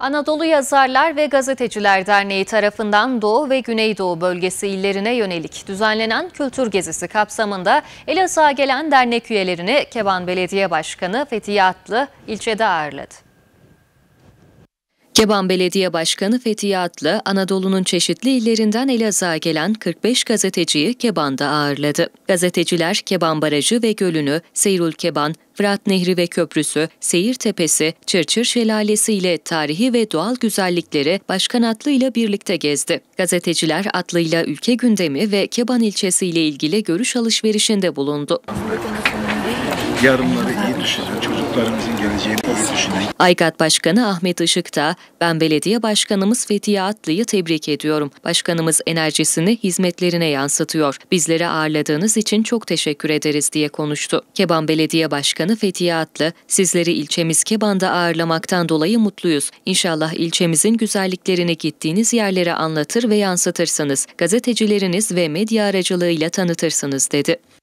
Anadolu Yazarlar ve Gazeteciler Derneği tarafından Doğu ve Güneydoğu bölgesi illerine yönelik düzenlenen kültür gezisi kapsamında Elazığ'a gelen dernek üyelerini Keban Belediye Başkanı Fethiye Atlı ilçede ağırladı. Keban Belediye Başkanı Fethiye Atlı, Anadolu'nun çeşitli illerinden Elazığ'a gelen 45 gazeteciyi Keban'da ağırladı. Gazeteciler Keban Barajı ve Gölü'nü, Seyrul Keban, Fırat Nehri ve Köprüsü, Seyir Tepesi, Çırçır Şelalesi ile tarihi ve doğal güzellikleri Başkan Atlı ile birlikte gezdi. Gazeteciler Atlı ile ülke gündemi ve Keban ilçesi ile ilgili görüş alışverişinde bulundu. Yarınları iyi düşünün, çocuklarımızın geleceğini iyi düşünün. Aygat Başkanı Ahmet Işık da ben belediye başkanımız Fethiye Atlı'yı tebrik ediyorum. Başkanımız enerjisini hizmetlerine yansıtıyor. Bizleri ağırladığınız için çok teşekkür ederiz diye konuştu. Keban Belediye Başkanı Fethiye Atlı, sizleri ilçemiz Keban'da ağırlamaktan dolayı mutluyuz. İnşallah ilçemizin güzelliklerini gittiğiniz yerlere anlatır ve yansıtırsınız. Gazetecileriniz ve medya aracılığıyla tanıtırsınız dedi.